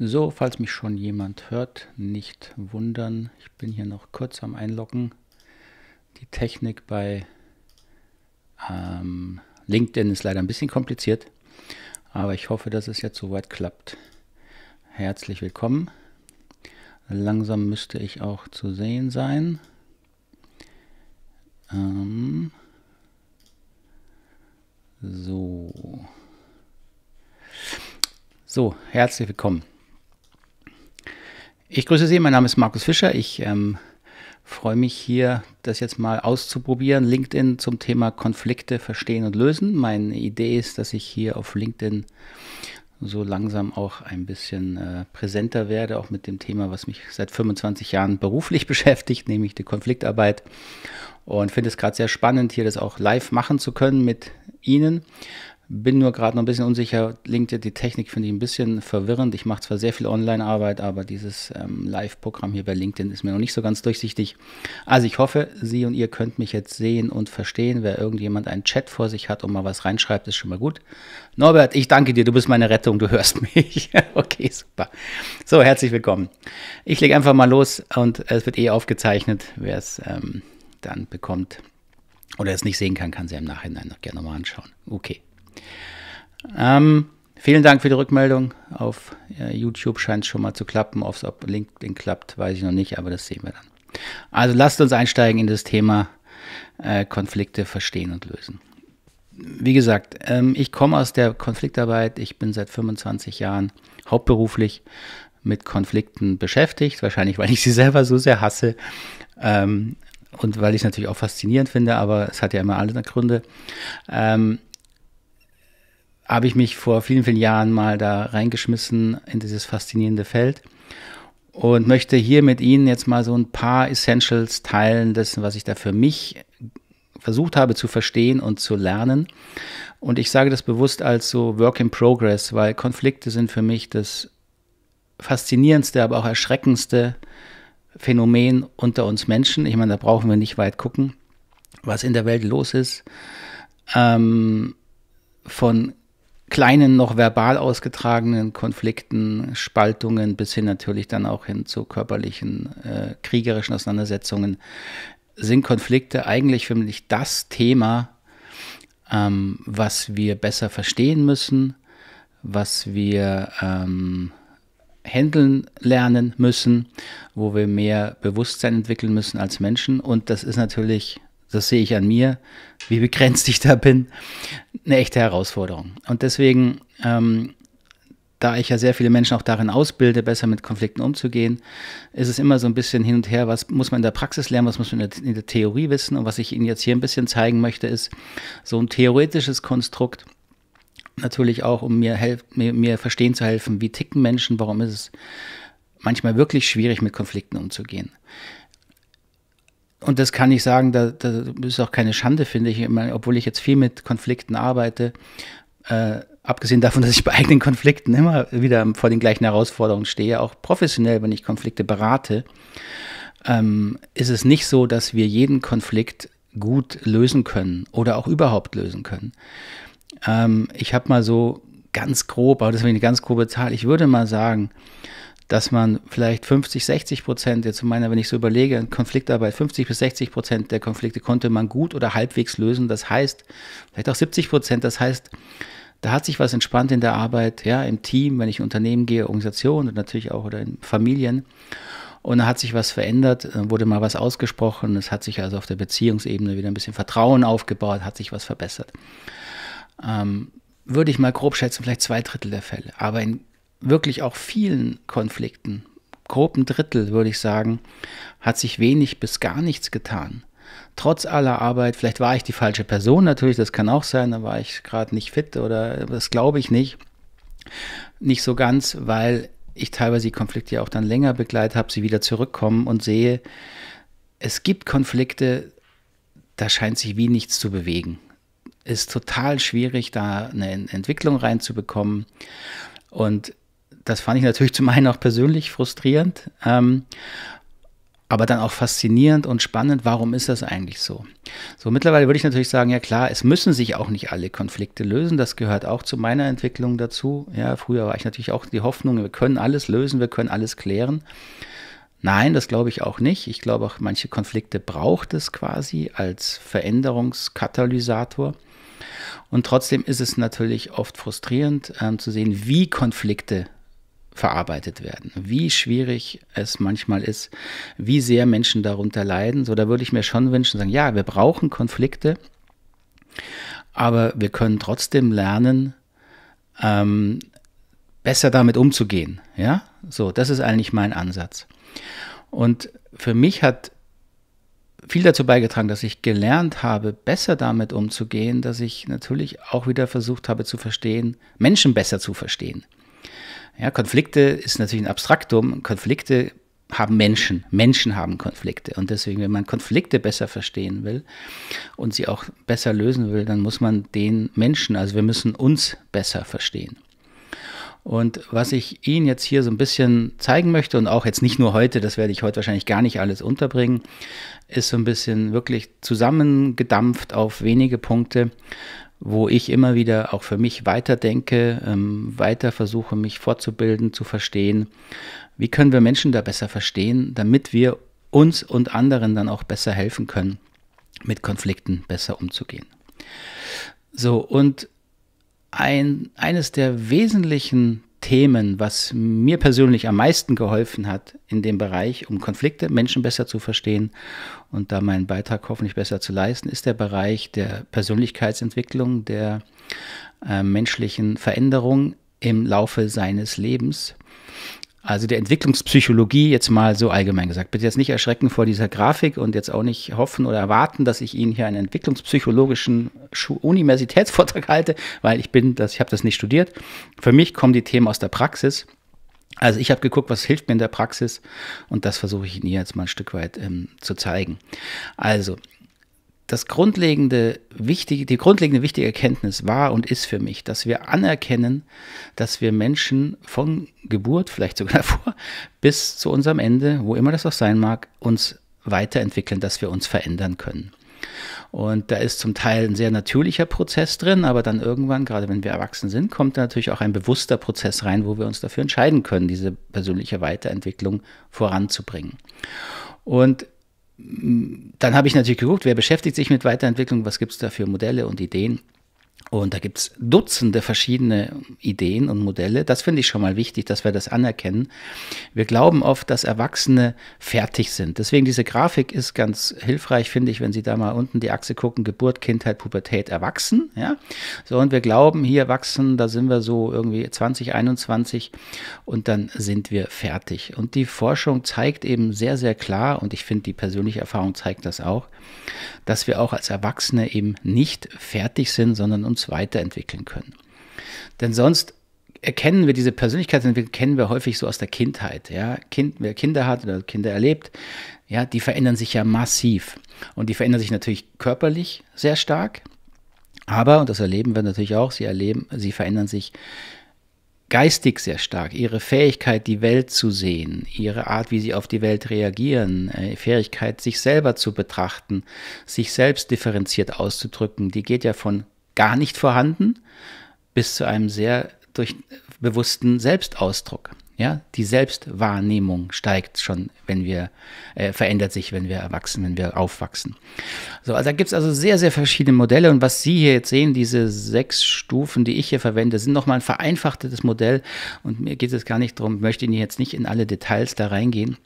So, falls mich schon jemand hört, nicht wundern. Ich bin hier noch kurz am Einloggen. Die Technik bei ähm, LinkedIn ist leider ein bisschen kompliziert, aber ich hoffe, dass es jetzt soweit klappt. Herzlich willkommen. Langsam müsste ich auch zu sehen sein. Ähm so. So, herzlich willkommen. Ich grüße Sie, mein Name ist Markus Fischer. Ich ähm, freue mich hier, das jetzt mal auszuprobieren. LinkedIn zum Thema Konflikte verstehen und lösen. Meine Idee ist, dass ich hier auf LinkedIn so langsam auch ein bisschen äh, präsenter werde, auch mit dem Thema, was mich seit 25 Jahren beruflich beschäftigt, nämlich die Konfliktarbeit. Und finde es gerade sehr spannend, hier das auch live machen zu können mit Ihnen. Bin nur gerade noch ein bisschen unsicher. LinkedIn, die Technik finde ich ein bisschen verwirrend. Ich mache zwar sehr viel Online-Arbeit, aber dieses ähm, Live-Programm hier bei LinkedIn ist mir noch nicht so ganz durchsichtig. Also ich hoffe, Sie und ihr könnt mich jetzt sehen und verstehen. Wer irgendjemand einen Chat vor sich hat und mal was reinschreibt, ist schon mal gut. Norbert, ich danke dir. Du bist meine Rettung. Du hörst mich. okay, super. So, herzlich willkommen. Ich lege einfach mal los und es wird eh aufgezeichnet, wer es ähm, dann bekommt oder es nicht sehen kann, kann sie im Nachhinein noch gerne mal anschauen. Okay. Ähm, vielen Dank für die Rückmeldung. Auf äh, YouTube scheint es schon mal zu klappen. Ob's, ob LinkedIn klappt, weiß ich noch nicht, aber das sehen wir dann. Also lasst uns einsteigen in das Thema äh, Konflikte verstehen und lösen. Wie gesagt, ähm, ich komme aus der Konfliktarbeit. Ich bin seit 25 Jahren hauptberuflich mit Konflikten beschäftigt. Wahrscheinlich, weil ich sie selber so sehr hasse. Ähm, und weil ich es natürlich auch faszinierend finde, aber es hat ja immer alle Gründe. Ähm, habe ich mich vor vielen, vielen Jahren mal da reingeschmissen in dieses faszinierende Feld und möchte hier mit Ihnen jetzt mal so ein paar Essentials teilen dessen, was ich da für mich versucht habe zu verstehen und zu lernen. Und ich sage das bewusst als so Work in Progress, weil Konflikte sind für mich das faszinierendste, aber auch erschreckendste Phänomen unter uns Menschen. Ich meine, da brauchen wir nicht weit gucken, was in der Welt los ist. Ähm, von kleinen, noch verbal ausgetragenen Konflikten, Spaltungen bis hin natürlich dann auch hin zu körperlichen, äh, kriegerischen Auseinandersetzungen, sind Konflikte eigentlich für mich das Thema, ähm, was wir besser verstehen müssen, was wir ähm, handeln lernen müssen, wo wir mehr Bewusstsein entwickeln müssen als Menschen. Und das ist natürlich das sehe ich an mir, wie begrenzt ich da bin, eine echte Herausforderung. Und deswegen, ähm, da ich ja sehr viele Menschen auch darin ausbilde, besser mit Konflikten umzugehen, ist es immer so ein bisschen hin und her, was muss man in der Praxis lernen, was muss man in der, in der Theorie wissen. Und was ich Ihnen jetzt hier ein bisschen zeigen möchte, ist so ein theoretisches Konstrukt, natürlich auch, um mir, helf, mir, mir verstehen zu helfen, wie ticken Menschen, warum ist es manchmal wirklich schwierig, mit Konflikten umzugehen und das kann ich sagen, da, da ist auch keine Schande, finde ich. ich meine, obwohl ich jetzt viel mit Konflikten arbeite, äh, abgesehen davon, dass ich bei eigenen Konflikten immer wieder vor den gleichen Herausforderungen stehe, auch professionell, wenn ich Konflikte berate, ähm, ist es nicht so, dass wir jeden Konflikt gut lösen können oder auch überhaupt lösen können. Ähm, ich habe mal so ganz grob, aber das ist eine ganz grobe Zahl, ich würde mal sagen, dass man vielleicht 50, 60 Prozent, jetzt in meiner, wenn ich so überlege, Konfliktarbeit, 50 bis 60 Prozent der Konflikte konnte man gut oder halbwegs lösen. Das heißt, vielleicht auch 70 Prozent, das heißt, da hat sich was entspannt in der Arbeit, ja, im Team, wenn ich in Unternehmen gehe, Organisationen und natürlich auch oder in Familien. Und da hat sich was verändert, äh, wurde mal was ausgesprochen, es hat sich also auf der Beziehungsebene wieder ein bisschen Vertrauen aufgebaut, hat sich was verbessert. Ähm, würde ich mal grob schätzen, vielleicht zwei Drittel der Fälle. Aber in wirklich auch vielen Konflikten, groben Drittel würde ich sagen, hat sich wenig bis gar nichts getan. Trotz aller Arbeit, vielleicht war ich die falsche Person natürlich, das kann auch sein, da war ich gerade nicht fit oder das glaube ich nicht. Nicht so ganz, weil ich teilweise die Konflikte ja auch dann länger begleitet habe, sie wieder zurückkommen und sehe, es gibt Konflikte, da scheint sich wie nichts zu bewegen. Ist total schwierig, da eine Entwicklung reinzubekommen. Und das fand ich natürlich zum einen auch persönlich frustrierend, ähm, aber dann auch faszinierend und spannend, warum ist das eigentlich so? So mittlerweile würde ich natürlich sagen, ja klar, es müssen sich auch nicht alle Konflikte lösen, das gehört auch zu meiner Entwicklung dazu. Ja, früher war ich natürlich auch die Hoffnung, wir können alles lösen, wir können alles klären. Nein, das glaube ich auch nicht. Ich glaube auch, manche Konflikte braucht es quasi als Veränderungskatalysator. Und trotzdem ist es natürlich oft frustrierend ähm, zu sehen, wie Konflikte verarbeitet werden. Wie schwierig es manchmal ist, wie sehr Menschen darunter leiden. So, da würde ich mir schon wünschen, sagen, ja, wir brauchen Konflikte, aber wir können trotzdem lernen, ähm, besser damit umzugehen. Ja, so, das ist eigentlich mein Ansatz. Und für mich hat viel dazu beigetragen, dass ich gelernt habe, besser damit umzugehen, dass ich natürlich auch wieder versucht habe zu verstehen, Menschen besser zu verstehen. Ja, Konflikte ist natürlich ein Abstraktum. Konflikte haben Menschen. Menschen haben Konflikte. Und deswegen, wenn man Konflikte besser verstehen will und sie auch besser lösen will, dann muss man den Menschen, also wir müssen uns besser verstehen. Und was ich Ihnen jetzt hier so ein bisschen zeigen möchte und auch jetzt nicht nur heute, das werde ich heute wahrscheinlich gar nicht alles unterbringen, ist so ein bisschen wirklich zusammengedampft auf wenige Punkte, wo ich immer wieder auch für mich weiterdenke, ähm, weiter versuche, mich fortzubilden, zu verstehen. Wie können wir Menschen da besser verstehen, damit wir uns und anderen dann auch besser helfen können, mit Konflikten besser umzugehen. So, und ein, eines der wesentlichen Themen, was mir persönlich am meisten geholfen hat in dem Bereich, um Konflikte, Menschen besser zu verstehen und da meinen Beitrag hoffentlich besser zu leisten, ist der Bereich der Persönlichkeitsentwicklung, der äh, menschlichen Veränderung im Laufe seines Lebens also der Entwicklungspsychologie jetzt mal so allgemein gesagt. Bitte jetzt nicht erschrecken vor dieser Grafik und jetzt auch nicht hoffen oder erwarten, dass ich Ihnen hier einen entwicklungspsychologischen Universitätsvortrag halte, weil ich bin das, ich habe das nicht studiert. Für mich kommen die Themen aus der Praxis. Also ich habe geguckt, was hilft mir in der Praxis und das versuche ich Ihnen jetzt mal ein Stück weit ähm, zu zeigen. Also das grundlegende, wichtige, die grundlegende wichtige Erkenntnis war und ist für mich, dass wir anerkennen, dass wir Menschen von Geburt, vielleicht sogar davor, bis zu unserem Ende, wo immer das auch sein mag, uns weiterentwickeln, dass wir uns verändern können. Und da ist zum Teil ein sehr natürlicher Prozess drin, aber dann irgendwann, gerade wenn wir erwachsen sind, kommt da natürlich auch ein bewusster Prozess rein, wo wir uns dafür entscheiden können, diese persönliche Weiterentwicklung voranzubringen. Und dann habe ich natürlich geguckt, wer beschäftigt sich mit Weiterentwicklung, was gibt es da für Modelle und Ideen. Und da gibt es Dutzende verschiedene Ideen und Modelle. Das finde ich schon mal wichtig, dass wir das anerkennen. Wir glauben oft, dass Erwachsene fertig sind. Deswegen diese Grafik ist ganz hilfreich, finde ich, wenn Sie da mal unten die Achse gucken, Geburt, Kindheit, Pubertät, Erwachsen. Ja? So, und wir glauben, hier wachsen, da sind wir so irgendwie 20, 21 und dann sind wir fertig. Und die Forschung zeigt eben sehr, sehr klar, und ich finde, die persönliche Erfahrung zeigt das auch, dass wir auch als Erwachsene eben nicht fertig sind, sondern uns uns weiterentwickeln können. Denn sonst erkennen wir diese Persönlichkeitsentwicklung, kennen wir häufig so aus der Kindheit. Ja? Kind, wer Kinder hat oder Kinder erlebt, ja, die verändern sich ja massiv. Und die verändern sich natürlich körperlich sehr stark. Aber, und das erleben wir natürlich auch, sie erleben, sie verändern sich geistig sehr stark. Ihre Fähigkeit, die Welt zu sehen, ihre Art, wie sie auf die Welt reagieren, äh, Fähigkeit, sich selber zu betrachten, sich selbst differenziert auszudrücken, die geht ja von gar nicht vorhanden, bis zu einem sehr durch bewussten Selbstausdruck. Ja, die Selbstwahrnehmung steigt schon, wenn wir, äh, verändert sich, wenn wir erwachsen, wenn wir aufwachsen. So, also da gibt es also sehr, sehr verschiedene Modelle. Und was Sie hier jetzt sehen, diese sechs Stufen, die ich hier verwende, sind nochmal ein vereinfachtes Modell. Und mir geht es gar nicht darum, möchte Ihnen jetzt nicht in alle Details da reingehen.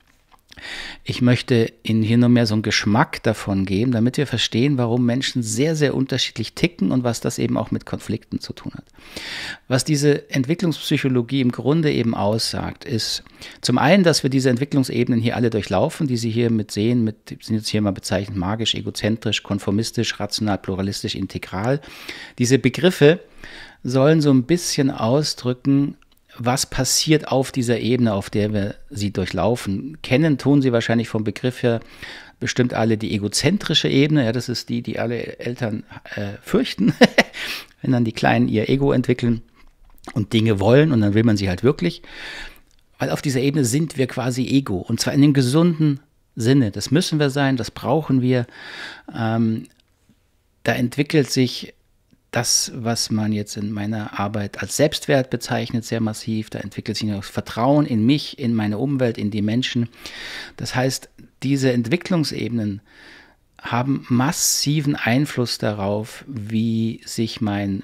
Ich möchte Ihnen hier nur mehr so einen Geschmack davon geben, damit wir verstehen, warum Menschen sehr, sehr unterschiedlich ticken und was das eben auch mit Konflikten zu tun hat. Was diese Entwicklungspsychologie im Grunde eben aussagt, ist zum einen, dass wir diese Entwicklungsebenen hier alle durchlaufen, die Sie hier mit sehen, mit, sind jetzt hier mal bezeichnet, magisch, egozentrisch, konformistisch, rational, pluralistisch, integral. Diese Begriffe sollen so ein bisschen ausdrücken, was passiert auf dieser Ebene, auf der wir sie durchlaufen. Kennen tun sie wahrscheinlich vom Begriff her bestimmt alle die egozentrische Ebene. Ja, das ist die, die alle Eltern äh, fürchten, wenn dann die Kleinen ihr Ego entwickeln und Dinge wollen und dann will man sie halt wirklich. Weil auf dieser Ebene sind wir quasi Ego und zwar in dem gesunden Sinne. Das müssen wir sein, das brauchen wir. Ähm, da entwickelt sich das, was man jetzt in meiner Arbeit als Selbstwert bezeichnet, sehr massiv. Da entwickelt sich noch Vertrauen in mich, in meine Umwelt, in die Menschen. Das heißt, diese Entwicklungsebenen haben massiven Einfluss darauf, wie sich mein,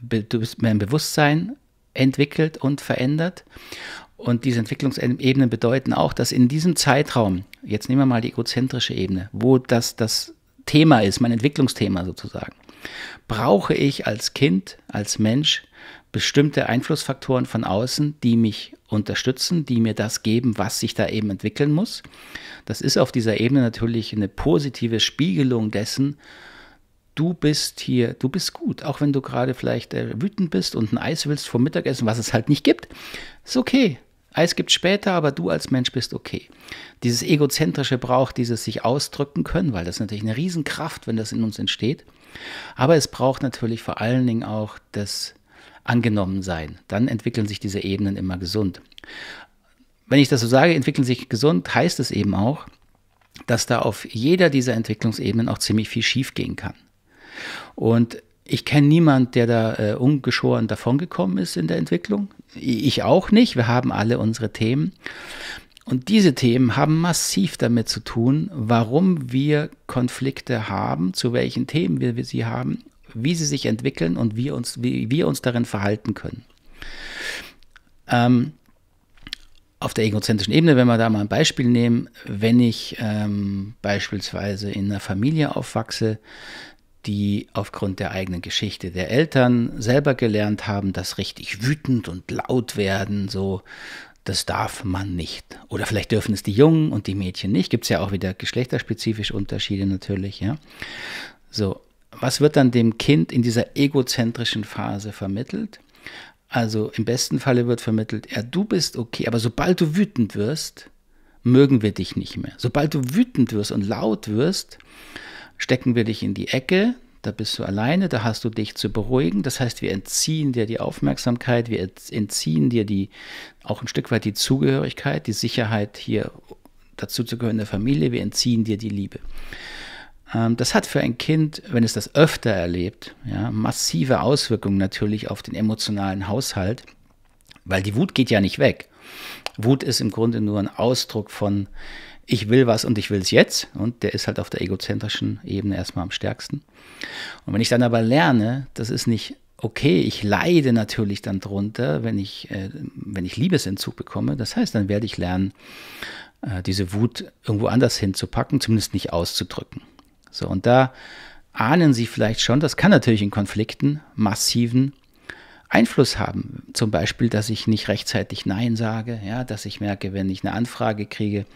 Be mein Bewusstsein entwickelt und verändert. Und diese Entwicklungsebenen bedeuten auch, dass in diesem Zeitraum, jetzt nehmen wir mal die egozentrische Ebene, wo das das Thema ist, mein Entwicklungsthema sozusagen, Brauche ich als Kind, als Mensch bestimmte Einflussfaktoren von außen, die mich unterstützen, die mir das geben, was sich da eben entwickeln muss. Das ist auf dieser Ebene natürlich eine positive Spiegelung dessen, du bist hier, du bist gut, auch wenn du gerade vielleicht äh, wütend bist und ein Eis willst vor Mittagessen, was es halt nicht gibt, ist okay. Eis gibt später, aber du als Mensch bist okay. Dieses egozentrische braucht dieses sich ausdrücken können, weil das natürlich eine Riesenkraft, wenn das in uns entsteht. Aber es braucht natürlich vor allen Dingen auch das Angenommensein. Dann entwickeln sich diese Ebenen immer gesund. Wenn ich das so sage, entwickeln sich gesund, heißt es eben auch, dass da auf jeder dieser Entwicklungsebenen auch ziemlich viel schief gehen kann. Und ich kenne niemanden, der da äh, ungeschoren davongekommen ist in der Entwicklung. Ich auch nicht. Wir haben alle unsere Themen. Und diese Themen haben massiv damit zu tun, warum wir Konflikte haben, zu welchen Themen wir, sie haben, wie sie sich entwickeln und wie, uns, wie wir uns darin verhalten können. Ähm, auf der egozentrischen Ebene, wenn wir da mal ein Beispiel nehmen, wenn ich ähm, beispielsweise in einer Familie aufwachse, die aufgrund der eigenen Geschichte der Eltern selber gelernt haben, dass richtig wütend und laut werden so das darf man nicht. Oder vielleicht dürfen es die Jungen und die Mädchen nicht. Gibt es ja auch wieder geschlechterspezifische Unterschiede natürlich. Ja? So, was wird dann dem Kind in dieser egozentrischen Phase vermittelt? Also im besten Falle wird vermittelt, ja, du bist okay, aber sobald du wütend wirst, mögen wir dich nicht mehr. Sobald du wütend wirst und laut wirst, stecken wir dich in die Ecke, da bist du alleine, da hast du dich zu beruhigen. Das heißt, wir entziehen dir die Aufmerksamkeit, wir entziehen dir die, auch ein Stück weit die Zugehörigkeit, die Sicherheit, hier dazu zu gehören in der Familie, wir entziehen dir die Liebe. Ähm, das hat für ein Kind, wenn es das öfter erlebt, ja, massive Auswirkungen natürlich auf den emotionalen Haushalt, weil die Wut geht ja nicht weg. Wut ist im Grunde nur ein Ausdruck von ich will was und ich will es jetzt. Und der ist halt auf der egozentrischen Ebene erstmal am stärksten. Und wenn ich dann aber lerne, das ist nicht okay, ich leide natürlich dann drunter, wenn ich, äh, wenn ich Liebesentzug bekomme. Das heißt, dann werde ich lernen, äh, diese Wut irgendwo anders hinzupacken, zumindest nicht auszudrücken. So, und da ahnen Sie vielleicht schon, das kann natürlich in Konflikten massiven Einfluss haben. Zum Beispiel, dass ich nicht rechtzeitig Nein sage, ja, dass ich merke, wenn ich eine Anfrage kriege,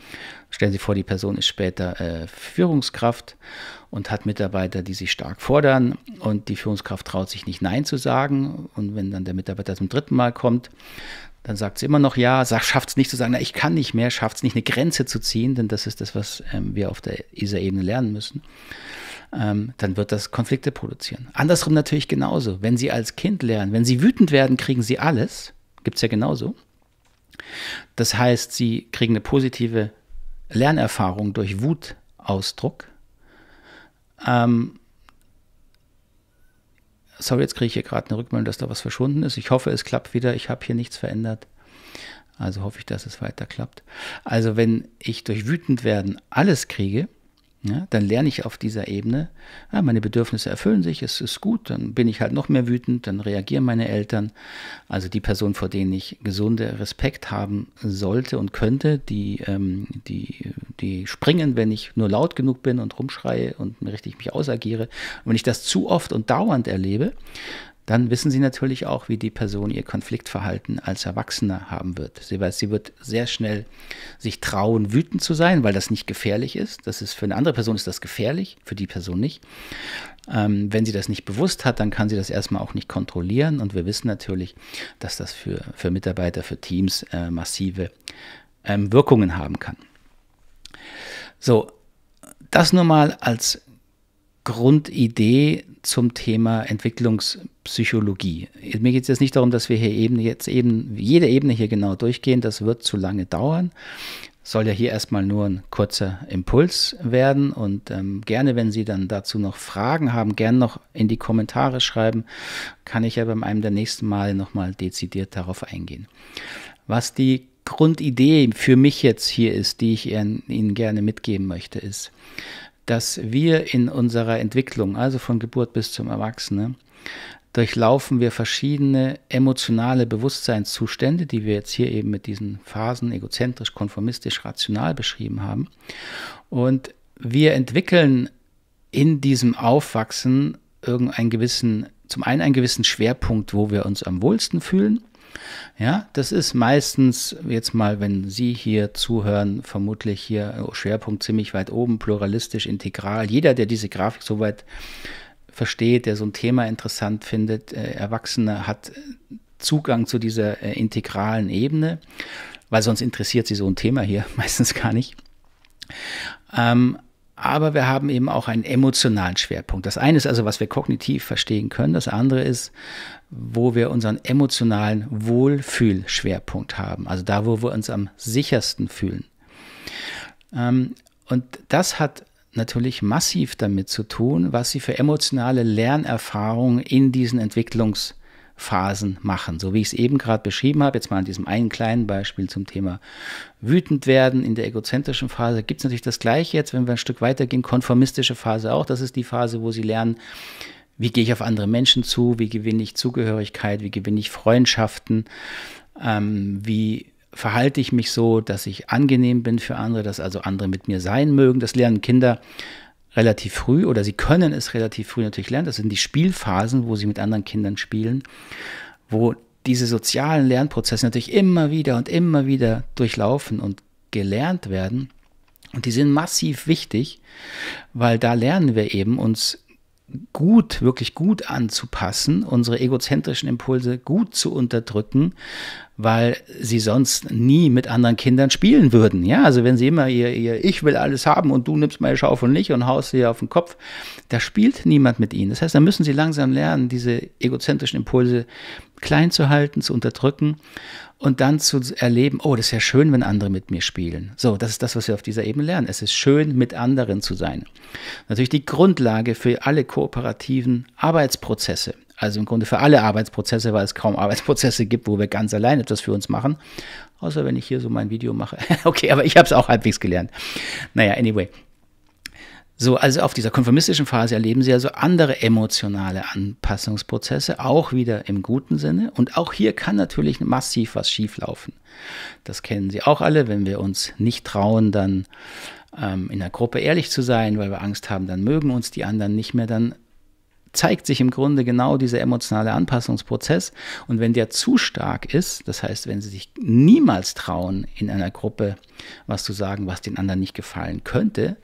stellen Sie vor, die Person ist später äh, Führungskraft und hat Mitarbeiter, die sich stark fordern und die Führungskraft traut sich nicht Nein zu sagen. Und wenn dann der Mitarbeiter zum dritten Mal kommt, dann sagt sie immer noch ja, schafft es nicht zu sagen, na, ich kann nicht mehr, schafft es nicht, eine Grenze zu ziehen, denn das ist das, was ähm, wir auf der ISA-Ebene lernen müssen ähm, dann wird das Konflikte produzieren. Andersrum natürlich genauso. Wenn sie als Kind lernen, wenn sie wütend werden, kriegen sie alles. Gibt es ja genauso. Das heißt, sie kriegen eine positive Lernerfahrung durch Wutausdruck. Ähm, sorry, jetzt kriege ich hier gerade eine Rückmeldung, dass da was verschwunden ist. Ich hoffe, es klappt wieder. Ich habe hier nichts verändert. Also hoffe ich, dass es weiter klappt. Also wenn ich durch wütend werden alles kriege, ja, dann lerne ich auf dieser Ebene, ah, meine Bedürfnisse erfüllen sich, es ist gut, dann bin ich halt noch mehr wütend, dann reagieren meine Eltern. Also die Person, vor denen ich gesunde Respekt haben sollte und könnte, die, ähm, die, die springen, wenn ich nur laut genug bin und rumschreie und richtig mich ausagiere. Und wenn ich das zu oft und dauernd erlebe, dann wissen sie natürlich auch, wie die Person ihr Konfliktverhalten als Erwachsener haben wird. Sie, weiß, sie wird sehr schnell sich trauen, wütend zu sein, weil das nicht gefährlich ist. Das ist für eine andere Person ist das gefährlich, für die Person nicht. Ähm, wenn sie das nicht bewusst hat, dann kann sie das erstmal auch nicht kontrollieren. Und wir wissen natürlich, dass das für, für Mitarbeiter, für Teams äh, massive ähm, Wirkungen haben kann. So, das nur mal als Grundidee zum Thema Entwicklungspsychologie. Mir geht es jetzt nicht darum, dass wir hier eben jetzt eben jede Ebene hier genau durchgehen. Das wird zu lange dauern. Soll ja hier erstmal nur ein kurzer Impuls werden und ähm, gerne, wenn Sie dann dazu noch Fragen haben, gerne noch in die Kommentare schreiben, kann ich ja beim einem der nächsten Mal nochmal dezidiert darauf eingehen. Was die Grundidee für mich jetzt hier ist, die ich Ihnen gerne mitgeben möchte, ist, dass wir in unserer Entwicklung, also von Geburt bis zum Erwachsenen, durchlaufen wir verschiedene emotionale Bewusstseinszustände, die wir jetzt hier eben mit diesen Phasen egozentrisch, konformistisch, rational beschrieben haben. Und wir entwickeln in diesem Aufwachsen irgendeinen gewissen, zum einen einen gewissen Schwerpunkt, wo wir uns am wohlsten fühlen ja, das ist meistens jetzt mal, wenn Sie hier zuhören, vermutlich hier äh, Schwerpunkt ziemlich weit oben, pluralistisch, integral. Jeder, der diese Grafik soweit versteht, der so ein Thema interessant findet, äh, Erwachsene hat äh, Zugang zu dieser äh, integralen Ebene, weil sonst interessiert sie so ein Thema hier meistens gar nicht. Ähm, aber wir haben eben auch einen emotionalen Schwerpunkt. Das eine ist also, was wir kognitiv verstehen können. Das andere ist, wo wir unseren emotionalen Wohlfühlschwerpunkt haben. Also da, wo wir uns am sichersten fühlen. Ähm, und das hat natürlich massiv damit zu tun, was Sie für emotionale Lernerfahrungen in diesen Entwicklungs- Phasen machen. So wie ich es eben gerade beschrieben habe, jetzt mal an diesem einen kleinen Beispiel zum Thema wütend werden in der egozentrischen Phase, gibt es natürlich das Gleiche jetzt, wenn wir ein Stück weiter gehen, konformistische Phase auch. Das ist die Phase, wo sie lernen, wie gehe ich auf andere Menschen zu, wie gewinne ich Zugehörigkeit, wie gewinne ich Freundschaften, ähm, wie verhalte ich mich so, dass ich angenehm bin für andere, dass also andere mit mir sein mögen. Das lernen Kinder relativ früh oder sie können es relativ früh natürlich lernen. Das sind die Spielphasen, wo sie mit anderen Kindern spielen, wo diese sozialen Lernprozesse natürlich immer wieder und immer wieder durchlaufen und gelernt werden. Und die sind massiv wichtig, weil da lernen wir eben uns gut, wirklich gut anzupassen, unsere egozentrischen Impulse gut zu unterdrücken, weil sie sonst nie mit anderen Kindern spielen würden. Ja, also wenn sie immer ihr, ihr Ich will alles haben und du nimmst meine Schaufel nicht und haust sie auf den Kopf, da spielt niemand mit ihnen. Das heißt, da müssen sie langsam lernen, diese egozentrischen Impulse klein zu halten, zu unterdrücken und dann zu erleben, oh, das ist ja schön, wenn andere mit mir spielen. So, das ist das, was wir auf dieser Ebene lernen. Es ist schön, mit anderen zu sein. Natürlich die Grundlage für alle kooperativen Arbeitsprozesse. Also im Grunde für alle Arbeitsprozesse, weil es kaum Arbeitsprozesse gibt, wo wir ganz allein etwas für uns machen. Außer wenn ich hier so mein Video mache. okay, aber ich habe es auch halbwegs gelernt. Naja, anyway. So, also auf dieser konformistischen Phase erleben Sie also andere emotionale Anpassungsprozesse, auch wieder im guten Sinne. Und auch hier kann natürlich massiv was schieflaufen. Das kennen Sie auch alle, wenn wir uns nicht trauen, dann ähm, in der Gruppe ehrlich zu sein, weil wir Angst haben, dann mögen uns die anderen nicht mehr, dann zeigt sich im Grunde genau dieser emotionale Anpassungsprozess. Und wenn der zu stark ist, das heißt, wenn sie sich niemals trauen, in einer Gruppe was zu sagen, was den anderen nicht gefallen könnte,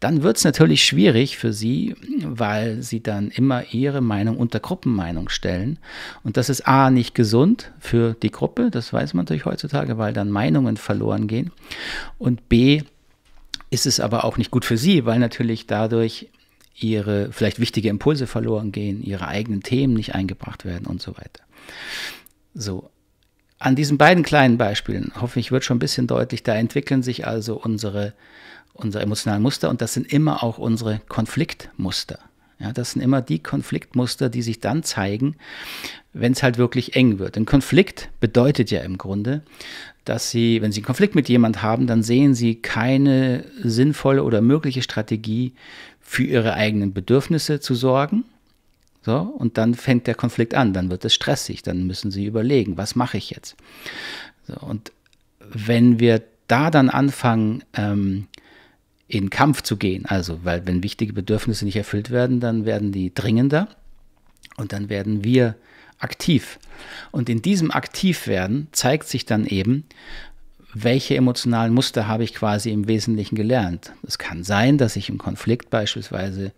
dann wird es natürlich schwierig für sie, weil sie dann immer ihre Meinung unter Gruppenmeinung stellen. Und das ist A, nicht gesund für die Gruppe, das weiß man natürlich heutzutage, weil dann Meinungen verloren gehen. Und B, ist es aber auch nicht gut für sie, weil natürlich dadurch ihre vielleicht wichtige Impulse verloren gehen, ihre eigenen Themen nicht eingebracht werden und so weiter. So, an diesen beiden kleinen Beispielen, hoffe ich, wird schon ein bisschen deutlich, da entwickeln sich also unsere, unsere emotionalen Muster und das sind immer auch unsere Konfliktmuster. Ja, das sind immer die Konfliktmuster, die sich dann zeigen, wenn es halt wirklich eng wird. Ein Konflikt bedeutet ja im Grunde, dass Sie, wenn Sie einen Konflikt mit jemandem haben, dann sehen Sie keine sinnvolle oder mögliche Strategie, für ihre eigenen Bedürfnisse zu sorgen. So, und dann fängt der Konflikt an, dann wird es stressig, dann müssen sie überlegen, was mache ich jetzt? So, und wenn wir da dann anfangen, ähm, in Kampf zu gehen, also weil wenn wichtige Bedürfnisse nicht erfüllt werden, dann werden die dringender und dann werden wir aktiv. Und in diesem Aktivwerden zeigt sich dann eben, welche emotionalen Muster habe ich quasi im Wesentlichen gelernt. Es kann sein, dass ich im Konflikt beispielsweise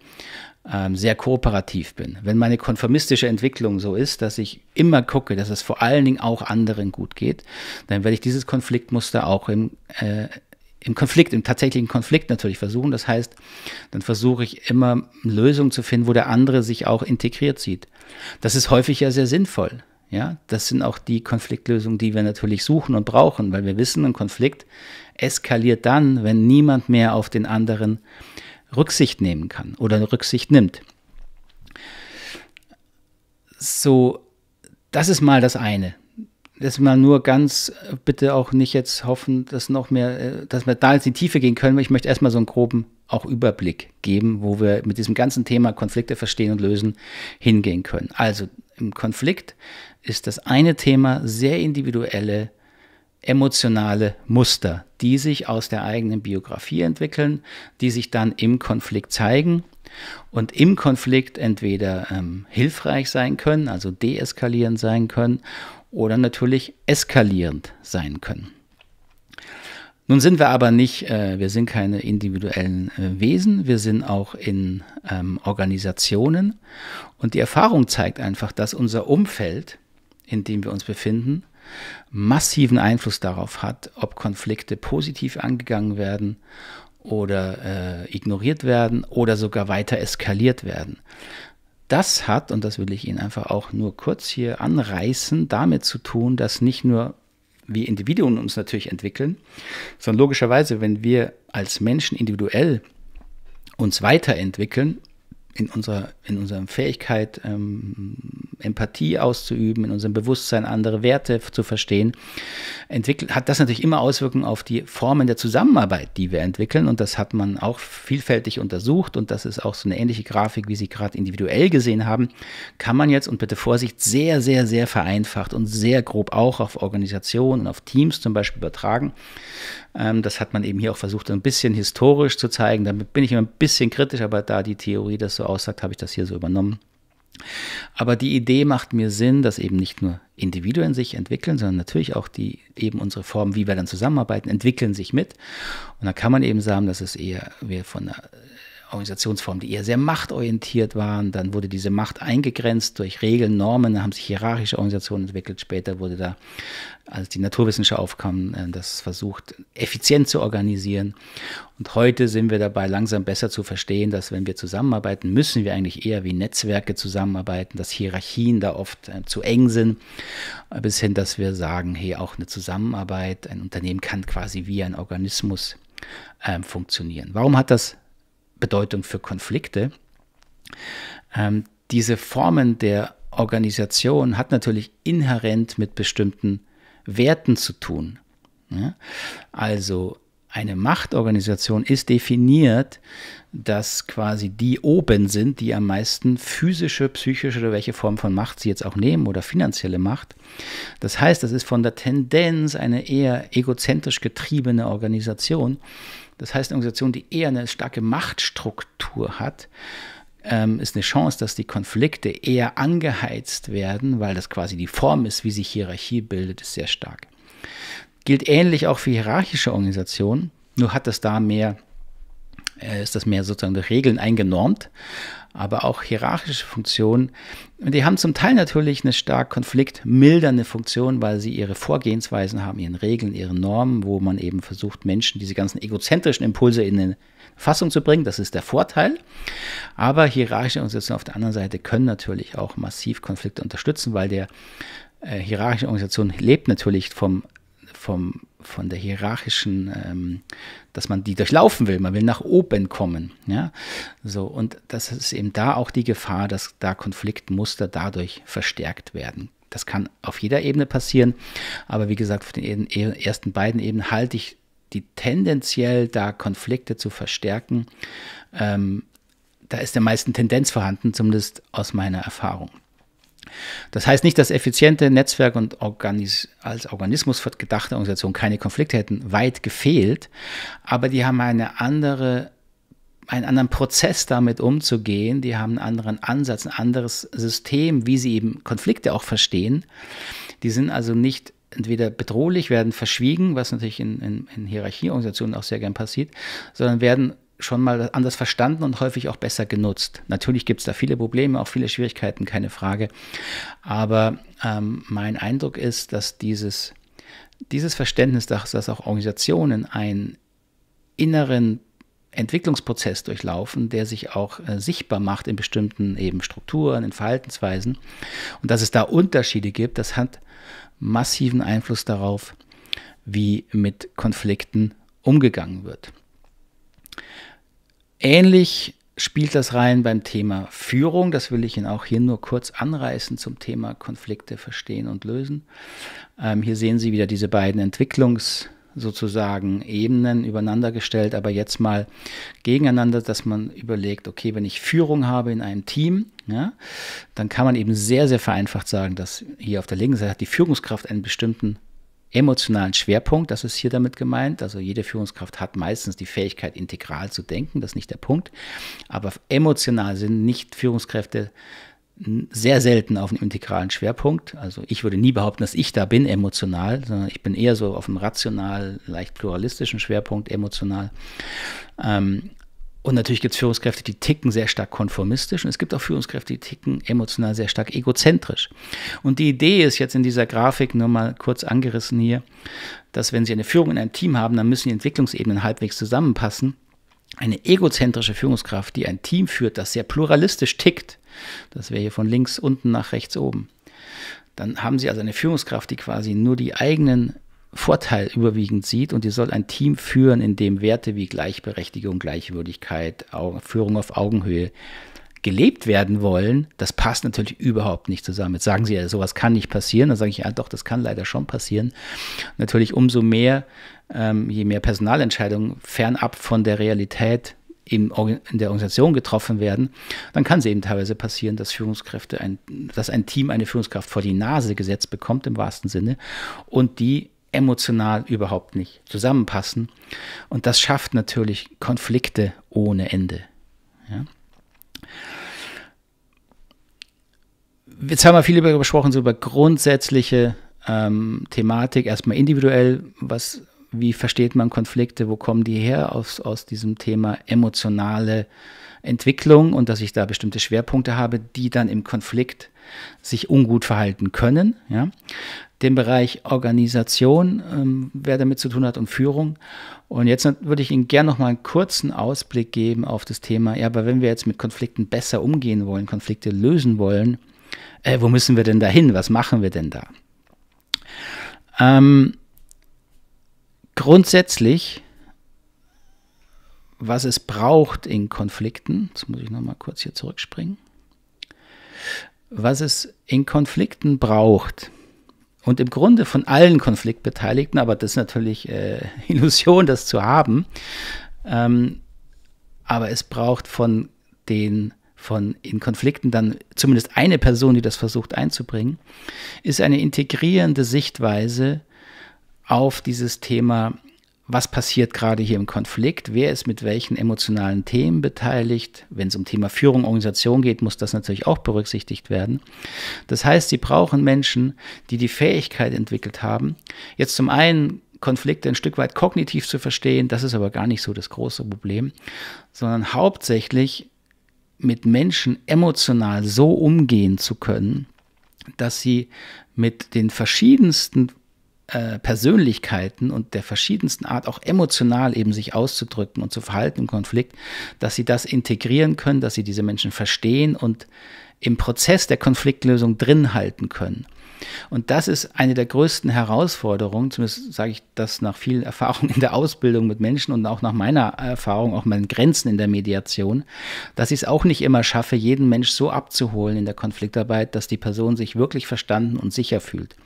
ähm, sehr kooperativ bin. Wenn meine konformistische Entwicklung so ist, dass ich immer gucke, dass es vor allen Dingen auch anderen gut geht, dann werde ich dieses Konfliktmuster auch im, äh, im Konflikt, im tatsächlichen Konflikt natürlich versuchen. Das heißt, dann versuche ich immer Lösungen zu finden, wo der andere sich auch integriert sieht. Das ist häufig ja sehr sinnvoll. Ja, das sind auch die Konfliktlösungen, die wir natürlich suchen und brauchen, weil wir wissen, ein Konflikt eskaliert dann, wenn niemand mehr auf den anderen Rücksicht nehmen kann oder Rücksicht nimmt. So, das ist mal das eine. Das mal nur ganz, bitte auch nicht jetzt hoffen, dass noch mehr, äh, dass wir da jetzt in die Tiefe gehen können, weil ich möchte erstmal so einen groben auch Überblick geben, wo wir mit diesem ganzen Thema Konflikte verstehen und lösen hingehen können. Also im Konflikt ist das eine Thema sehr individuelle emotionale Muster, die sich aus der eigenen Biografie entwickeln, die sich dann im Konflikt zeigen und im Konflikt entweder ähm, hilfreich sein können, also deeskalierend sein können oder natürlich eskalierend sein können. Nun sind wir aber nicht, äh, wir sind keine individuellen äh, Wesen, wir sind auch in ähm, Organisationen und die Erfahrung zeigt einfach, dass unser Umfeld, in dem wir uns befinden, massiven Einfluss darauf hat, ob Konflikte positiv angegangen werden oder äh, ignoriert werden oder sogar weiter eskaliert werden. Das hat, und das will ich Ihnen einfach auch nur kurz hier anreißen, damit zu tun, dass nicht nur wir Individuen uns natürlich entwickeln, sondern logischerweise, wenn wir als Menschen individuell uns weiterentwickeln, in unserer, in unserer Fähigkeit, ähm, Empathie auszuüben, in unserem Bewusstsein andere Werte zu verstehen, entwickelt, hat das natürlich immer Auswirkungen auf die Formen der Zusammenarbeit, die wir entwickeln. Und das hat man auch vielfältig untersucht. Und das ist auch so eine ähnliche Grafik, wie Sie gerade individuell gesehen haben. Kann man jetzt, und bitte Vorsicht, sehr, sehr, sehr vereinfacht und sehr grob auch auf Organisationen und auf Teams zum Beispiel übertragen. Ähm, das hat man eben hier auch versucht, ein bisschen historisch zu zeigen. Damit bin ich immer ein bisschen kritisch, aber da die Theorie das so aussagt, habe ich das hier so übernommen. Aber die Idee macht mir Sinn, dass eben nicht nur Individuen sich entwickeln, sondern natürlich auch die eben unsere Formen, wie wir dann zusammenarbeiten, entwickeln sich mit. Und da kann man eben sagen, dass es eher wir von einer Organisationsformen, die eher sehr machtorientiert waren. Dann wurde diese Macht eingegrenzt durch Regeln, Normen, Da haben sich hierarchische Organisationen entwickelt. Später wurde da, als die Naturwissenschaft aufkam, äh, das versucht, effizient zu organisieren. Und heute sind wir dabei, langsam besser zu verstehen, dass wenn wir zusammenarbeiten, müssen wir eigentlich eher wie Netzwerke zusammenarbeiten, dass Hierarchien da oft äh, zu eng sind, äh, bis hin, dass wir sagen, hey, auch eine Zusammenarbeit, ein Unternehmen kann quasi wie ein Organismus ähm, funktionieren. Warum hat das Bedeutung für Konflikte. Ähm, diese Formen der Organisation hat natürlich inhärent mit bestimmten Werten zu tun. Ja? Also eine Machtorganisation ist definiert, dass quasi die oben sind, die am meisten physische, psychische oder welche Form von Macht sie jetzt auch nehmen oder finanzielle Macht. Das heißt, das ist von der Tendenz eine eher egozentrisch getriebene Organisation, das heißt, eine Organisation, die eher eine starke Machtstruktur hat, ähm, ist eine Chance, dass die Konflikte eher angeheizt werden, weil das quasi die Form ist, wie sich Hierarchie bildet, ist sehr stark. Gilt ähnlich auch für hierarchische Organisationen, nur hat das da mehr, äh, ist das mehr sozusagen durch Regeln eingenormt aber auch hierarchische Funktionen. Die haben zum Teil natürlich eine stark konfliktmildernde Funktion, weil sie ihre Vorgehensweisen haben, ihren Regeln, ihren Normen, wo man eben versucht, Menschen diese ganzen egozentrischen Impulse in eine Fassung zu bringen. Das ist der Vorteil. Aber hierarchische Organisationen auf der anderen Seite können natürlich auch massiv Konflikte unterstützen, weil der äh, hierarchische Organisation lebt natürlich vom, vom von der hierarchischen, ähm, dass man die durchlaufen will, man will nach oben kommen. Ja? So, und das ist eben da auch die Gefahr, dass da Konfliktmuster dadurch verstärkt werden. Das kann auf jeder Ebene passieren, aber wie gesagt, auf den e-, ersten beiden Ebenen halte ich die tendenziell da Konflikte zu verstärken, ähm, da ist der meisten Tendenz vorhanden, zumindest aus meiner Erfahrung. Das heißt nicht, dass effiziente Netzwerke und Organis als Organismus gedachte Organisationen keine Konflikte hätten, weit gefehlt, aber die haben eine andere einen anderen Prozess damit umzugehen, die haben einen anderen Ansatz, ein anderes System, wie sie eben Konflikte auch verstehen. Die sind also nicht entweder bedrohlich, werden verschwiegen, was natürlich in, in, in Hierarchieorganisationen auch sehr gern passiert, sondern werden schon mal anders verstanden und häufig auch besser genutzt. Natürlich gibt es da viele Probleme, auch viele Schwierigkeiten, keine Frage. Aber ähm, mein Eindruck ist, dass dieses, dieses Verständnis, dass, dass auch Organisationen einen inneren Entwicklungsprozess durchlaufen, der sich auch äh, sichtbar macht in bestimmten eben Strukturen, in Verhaltensweisen. Und dass es da Unterschiede gibt, das hat massiven Einfluss darauf, wie mit Konflikten umgegangen wird. Ähnlich spielt das rein beim Thema Führung. Das will ich Ihnen auch hier nur kurz anreißen zum Thema Konflikte verstehen und lösen. Ähm, hier sehen Sie wieder diese beiden Entwicklungs- sozusagen Ebenen gestellt, aber jetzt mal gegeneinander, dass man überlegt, okay, wenn ich Führung habe in einem Team, ja, dann kann man eben sehr, sehr vereinfacht sagen, dass hier auf der linken Seite hat die Führungskraft einen bestimmten emotionalen Schwerpunkt, das ist hier damit gemeint. Also jede Führungskraft hat meistens die Fähigkeit, integral zu denken, das ist nicht der Punkt. Aber emotional sind nicht Führungskräfte sehr selten auf einem integralen Schwerpunkt. Also ich würde nie behaupten, dass ich da bin emotional, sondern ich bin eher so auf einem rational, leicht pluralistischen Schwerpunkt emotional. Ähm, und natürlich gibt es Führungskräfte, die ticken sehr stark konformistisch und es gibt auch Führungskräfte, die ticken emotional sehr stark egozentrisch. Und die Idee ist jetzt in dieser Grafik nur mal kurz angerissen hier, dass wenn Sie eine Führung in einem Team haben, dann müssen die Entwicklungsebenen halbwegs zusammenpassen. Eine egozentrische Führungskraft, die ein Team führt, das sehr pluralistisch tickt, das wäre hier von links unten nach rechts oben, dann haben Sie also eine Führungskraft, die quasi nur die eigenen Vorteil überwiegend sieht und die soll ein Team führen, in dem Werte wie Gleichberechtigung, Gleichwürdigkeit, Führung auf Augenhöhe gelebt werden wollen, das passt natürlich überhaupt nicht zusammen. Jetzt sagen sie ja, sowas kann nicht passieren. Dann sage ich, ja doch, das kann leider schon passieren. Natürlich umso mehr, ähm, je mehr Personalentscheidungen fernab von der Realität in der Organisation getroffen werden, dann kann es eben teilweise passieren, dass Führungskräfte, ein, dass ein Team eine Führungskraft vor die Nase gesetzt bekommt, im wahrsten Sinne, und die emotional überhaupt nicht zusammenpassen. Und das schafft natürlich Konflikte ohne Ende. Ja. Jetzt haben wir viel darüber gesprochen, so über grundsätzliche ähm, Thematik, erstmal individuell, was, wie versteht man Konflikte, wo kommen die her aus, aus diesem Thema emotionale Entwicklung und dass ich da bestimmte Schwerpunkte habe, die dann im Konflikt sich ungut verhalten können. Ja. Den Bereich Organisation, ähm, wer damit zu tun hat und Führung. Und jetzt würde ich Ihnen gerne noch mal einen kurzen Ausblick geben auf das Thema. Ja, aber wenn wir jetzt mit Konflikten besser umgehen wollen, Konflikte lösen wollen, äh, wo müssen wir denn da hin? Was machen wir denn da? Ähm, grundsätzlich was es braucht in Konflikten. Jetzt muss ich noch mal kurz hier zurückspringen was es in Konflikten braucht, und im Grunde von allen Konfliktbeteiligten, aber das ist natürlich äh, Illusion, das zu haben, ähm, aber es braucht von den von in Konflikten dann zumindest eine Person, die das versucht einzubringen, ist eine integrierende Sichtweise auf dieses Thema was passiert gerade hier im Konflikt, wer ist mit welchen emotionalen Themen beteiligt. Wenn es um Thema Führung, Organisation geht, muss das natürlich auch berücksichtigt werden. Das heißt, sie brauchen Menschen, die die Fähigkeit entwickelt haben, jetzt zum einen Konflikte ein Stück weit kognitiv zu verstehen, das ist aber gar nicht so das große Problem, sondern hauptsächlich mit Menschen emotional so umgehen zu können, dass sie mit den verschiedensten äh, Persönlichkeiten und der verschiedensten Art auch emotional eben sich auszudrücken und zu verhalten im Konflikt, dass sie das integrieren können, dass sie diese Menschen verstehen und im Prozess der Konfliktlösung drin halten können. Und das ist eine der größten Herausforderungen, zumindest sage ich das nach vielen Erfahrungen in der Ausbildung mit Menschen und auch nach meiner Erfahrung, auch meinen Grenzen in der Mediation, dass ich es auch nicht immer schaffe, jeden Mensch so abzuholen in der Konfliktarbeit, dass die Person sich wirklich verstanden und sicher fühlt.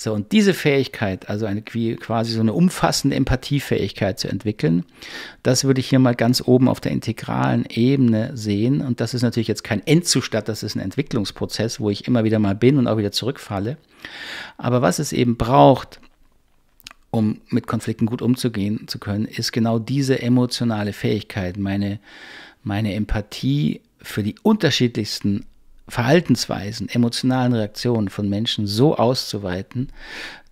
So, und diese Fähigkeit, also eine quasi so eine umfassende Empathiefähigkeit zu entwickeln, das würde ich hier mal ganz oben auf der integralen Ebene sehen. Und das ist natürlich jetzt kein Endzustand, das ist ein Entwicklungsprozess, wo ich immer wieder mal bin und auch wieder zurückfalle. Aber was es eben braucht, um mit Konflikten gut umzugehen zu können, ist genau diese emotionale Fähigkeit, meine, meine Empathie für die unterschiedlichsten Verhaltensweisen, emotionalen Reaktionen von Menschen so auszuweiten,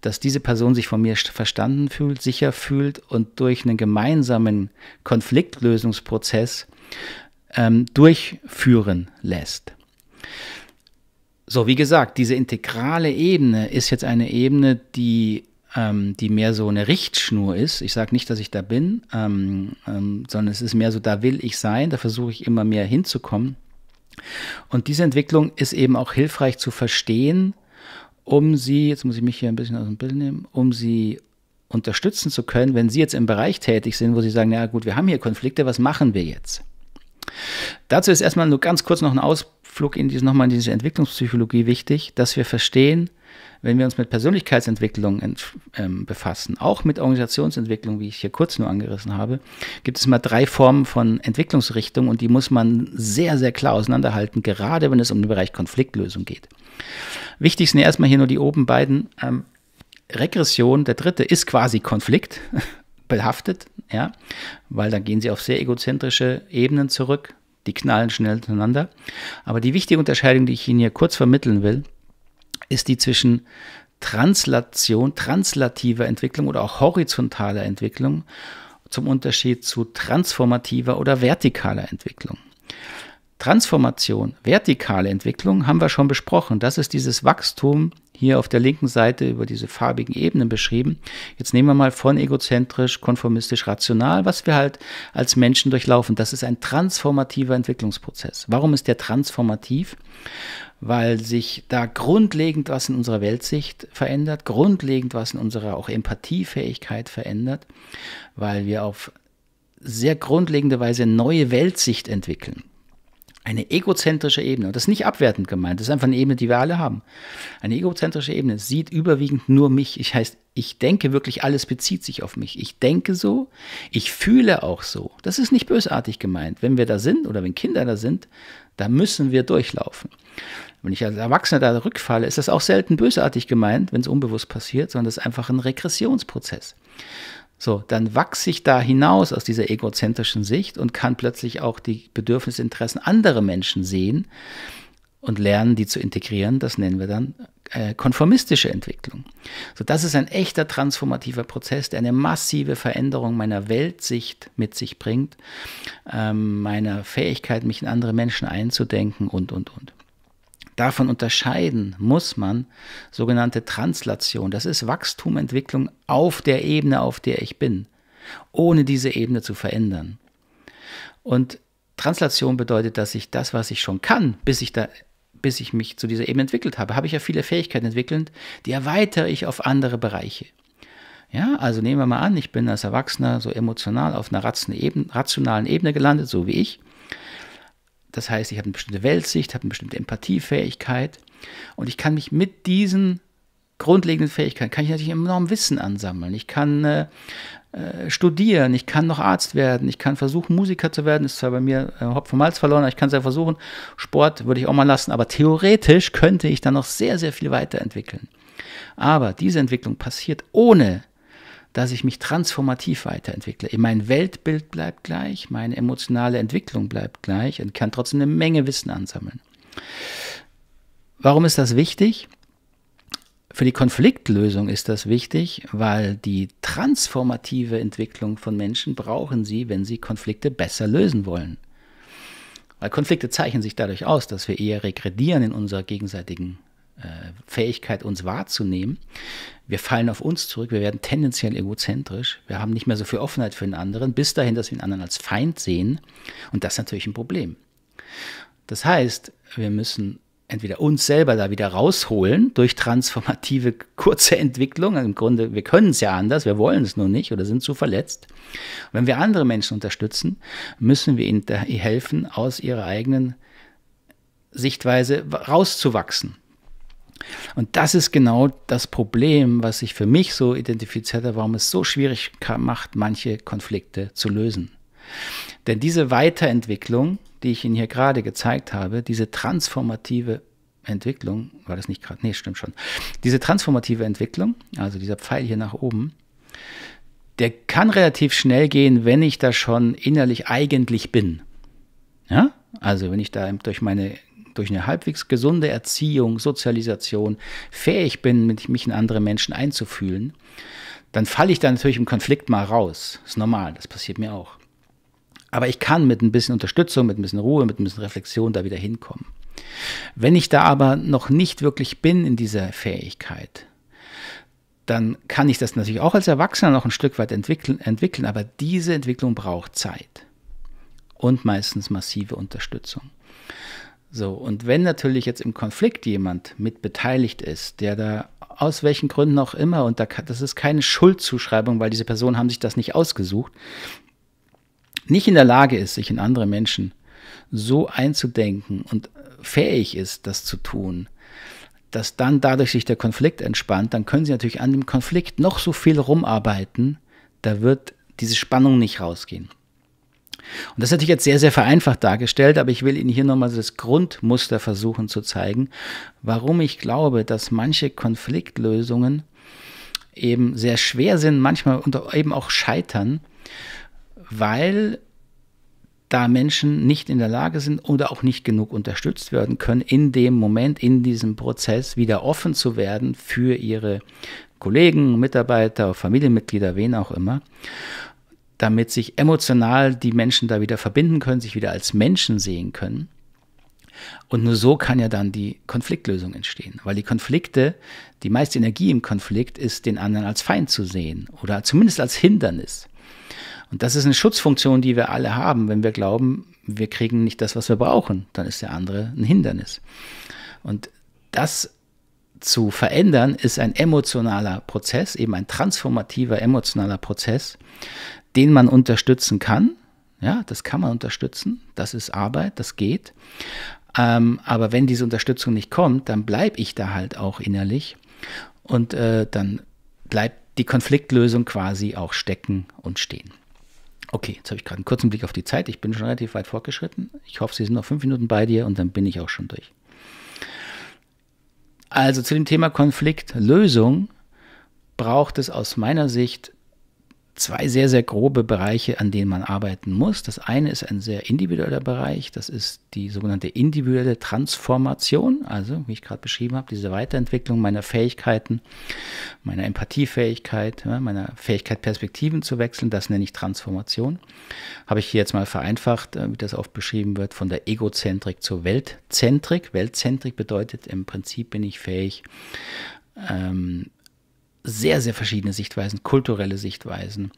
dass diese Person sich von mir verstanden fühlt, sicher fühlt und durch einen gemeinsamen Konfliktlösungsprozess ähm, durchführen lässt. So, wie gesagt, diese integrale Ebene ist jetzt eine Ebene, die ähm, die mehr so eine Richtschnur ist. Ich sage nicht, dass ich da bin, ähm, ähm, sondern es ist mehr so, da will ich sein, da versuche ich immer mehr hinzukommen. Und diese Entwicklung ist eben auch hilfreich zu verstehen, um sie, jetzt muss ich mich hier ein bisschen aus dem Bild nehmen, um sie unterstützen zu können, wenn Sie jetzt im Bereich tätig sind, wo Sie sagen, ja gut, wir haben hier Konflikte, was machen wir jetzt? Dazu ist erstmal nur ganz kurz noch ein Ausflug in diese, nochmal in diese Entwicklungspsychologie wichtig, dass wir verstehen, wenn wir uns mit Persönlichkeitsentwicklung ähm, befassen, auch mit Organisationsentwicklung, wie ich hier kurz nur angerissen habe, gibt es mal drei Formen von Entwicklungsrichtung und die muss man sehr, sehr klar auseinanderhalten, gerade wenn es um den Bereich Konfliktlösung geht. Wichtig sind erstmal hier nur die oben beiden. Ähm, Regression, der dritte, ist quasi Konflikt behaftet, ja, weil dann gehen sie auf sehr egozentrische Ebenen zurück, die knallen schnell zueinander. Aber die wichtige Unterscheidung, die ich Ihnen hier kurz vermitteln will, ist die zwischen Translation, translativer Entwicklung oder auch horizontaler Entwicklung zum Unterschied zu transformativer oder vertikaler Entwicklung. Transformation, vertikale Entwicklung haben wir schon besprochen. Das ist dieses Wachstum hier auf der linken Seite über diese farbigen Ebenen beschrieben. Jetzt nehmen wir mal von egozentrisch, konformistisch, rational, was wir halt als Menschen durchlaufen. Das ist ein transformativer Entwicklungsprozess. Warum ist der transformativ? Weil sich da grundlegend was in unserer Weltsicht verändert, grundlegend was in unserer auch Empathiefähigkeit verändert, weil wir auf sehr grundlegende Weise neue Weltsicht entwickeln. Eine egozentrische Ebene, und das ist nicht abwertend gemeint, das ist einfach eine Ebene, die wir alle haben. Eine egozentrische Ebene sieht überwiegend nur mich. Ich heißt, ich denke wirklich, alles bezieht sich auf mich. Ich denke so, ich fühle auch so. Das ist nicht bösartig gemeint. Wenn wir da sind oder wenn Kinder da sind, da müssen wir durchlaufen. Wenn ich als Erwachsener da rückfalle, ist das auch selten bösartig gemeint, wenn es unbewusst passiert, sondern das ist einfach ein Regressionsprozess. So, dann wachse ich da hinaus aus dieser egozentrischen Sicht und kann plötzlich auch die Bedürfnisse, Interessen anderer Menschen sehen und lernen, die zu integrieren. Das nennen wir dann äh, konformistische Entwicklung. So, das ist ein echter transformativer Prozess, der eine massive Veränderung meiner Weltsicht mit sich bringt, ähm, meiner Fähigkeit, mich in andere Menschen einzudenken und, und, und. Davon unterscheiden muss man sogenannte Translation. Das ist Wachstum, Entwicklung auf der Ebene, auf der ich bin, ohne diese Ebene zu verändern. Und Translation bedeutet, dass ich das, was ich schon kann, bis ich da bis ich mich zu dieser Ebene entwickelt habe, habe ich ja viele Fähigkeiten entwickelt, die erweitere ich auf andere Bereiche. Ja, also nehmen wir mal an, ich bin als Erwachsener so emotional auf einer rationalen Ebene, rationalen Ebene gelandet, so wie ich. Das heißt, ich habe eine bestimmte Weltsicht, habe eine bestimmte Empathiefähigkeit und ich kann mich mit diesen grundlegenden Fähigkeiten, kann ich natürlich enorm Wissen ansammeln. Ich kann äh, äh studieren, ich kann noch Arzt werden, ich kann versuchen, Musiker zu werden, ist zwar bei mir äh, Hopf vom Malz verloren, aber ich kann es ja versuchen. Sport würde ich auch mal lassen, aber theoretisch könnte ich dann noch sehr, sehr viel weiterentwickeln. Aber diese Entwicklung passiert ohne dass ich mich transformativ weiterentwickle. Mein Weltbild bleibt gleich, meine emotionale Entwicklung bleibt gleich und kann trotzdem eine Menge Wissen ansammeln. Warum ist das wichtig? Für die Konfliktlösung ist das wichtig, weil die transformative Entwicklung von Menschen brauchen sie, wenn sie Konflikte besser lösen wollen. Weil Konflikte zeichnen sich dadurch aus, dass wir eher regredieren in unserer gegenseitigen äh, Fähigkeit, uns wahrzunehmen. Wir fallen auf uns zurück, wir werden tendenziell egozentrisch, wir haben nicht mehr so viel Offenheit für den anderen, bis dahin, dass wir den anderen als Feind sehen. Und das ist natürlich ein Problem. Das heißt, wir müssen entweder uns selber da wieder rausholen durch transformative kurze Entwicklung. Also Im Grunde, wir können es ja anders, wir wollen es nur nicht oder sind zu verletzt. Und wenn wir andere Menschen unterstützen, müssen wir ihnen helfen, aus ihrer eigenen Sichtweise rauszuwachsen. Und das ist genau das Problem, was ich für mich so identifiziert habe, warum es so schwierig macht, manche Konflikte zu lösen. Denn diese Weiterentwicklung, die ich Ihnen hier gerade gezeigt habe, diese transformative Entwicklung, war das nicht gerade, nee, stimmt schon, diese transformative Entwicklung, also dieser Pfeil hier nach oben, der kann relativ schnell gehen, wenn ich da schon innerlich eigentlich bin. Ja? Also wenn ich da durch meine durch eine halbwegs gesunde Erziehung, Sozialisation fähig bin, mich in andere Menschen einzufühlen, dann falle ich da natürlich im Konflikt mal raus. Ist normal, das passiert mir auch. Aber ich kann mit ein bisschen Unterstützung, mit ein bisschen Ruhe, mit ein bisschen Reflexion da wieder hinkommen. Wenn ich da aber noch nicht wirklich bin in dieser Fähigkeit, dann kann ich das natürlich auch als Erwachsener noch ein Stück weit entwickeln, entwickeln aber diese Entwicklung braucht Zeit und meistens massive Unterstützung. So, und wenn natürlich jetzt im Konflikt jemand mit beteiligt ist, der da aus welchen Gründen auch immer, und da, das ist keine Schuldzuschreibung, weil diese Personen haben sich das nicht ausgesucht, nicht in der Lage ist, sich in andere Menschen so einzudenken und fähig ist, das zu tun, dass dann dadurch sich der Konflikt entspannt, dann können sie natürlich an dem Konflikt noch so viel rumarbeiten, da wird diese Spannung nicht rausgehen. Und das ist natürlich jetzt sehr, sehr vereinfacht dargestellt, aber ich will Ihnen hier nochmal das Grundmuster versuchen zu zeigen, warum ich glaube, dass manche Konfliktlösungen eben sehr schwer sind, manchmal eben auch scheitern, weil da Menschen nicht in der Lage sind oder auch nicht genug unterstützt werden können, in dem Moment, in diesem Prozess wieder offen zu werden für ihre Kollegen, Mitarbeiter, Familienmitglieder, wen auch immer damit sich emotional die Menschen da wieder verbinden können, sich wieder als Menschen sehen können. Und nur so kann ja dann die Konfliktlösung entstehen, weil die Konflikte, die meiste Energie im Konflikt ist, den anderen als Feind zu sehen oder zumindest als Hindernis. Und das ist eine Schutzfunktion, die wir alle haben, wenn wir glauben, wir kriegen nicht das, was wir brauchen, dann ist der andere ein Hindernis. Und das zu verändern ist ein emotionaler Prozess, eben ein transformativer emotionaler Prozess, den man unterstützen kann. Ja, das kann man unterstützen. Das ist Arbeit, das geht. Ähm, aber wenn diese Unterstützung nicht kommt, dann bleibe ich da halt auch innerlich und äh, dann bleibt die Konfliktlösung quasi auch stecken und stehen. Okay, jetzt habe ich gerade einen kurzen Blick auf die Zeit. Ich bin schon relativ weit fortgeschritten. Ich hoffe, Sie sind noch fünf Minuten bei dir und dann bin ich auch schon durch. Also zu dem Thema Konfliktlösung braucht es aus meiner Sicht zwei sehr, sehr grobe Bereiche, an denen man arbeiten muss. Das eine ist ein sehr individueller Bereich, das ist die sogenannte individuelle Transformation, also wie ich gerade beschrieben habe, diese Weiterentwicklung meiner Fähigkeiten, meiner Empathiefähigkeit, meiner Fähigkeit, Perspektiven zu wechseln, das nenne ich Transformation. Habe ich hier jetzt mal vereinfacht, äh, wie das oft beschrieben wird, von der Egozentrik zur Weltzentrik. Weltzentrik bedeutet im Prinzip bin ich fähig, ähm, sehr, sehr verschiedene Sichtweisen, kulturelle Sichtweisen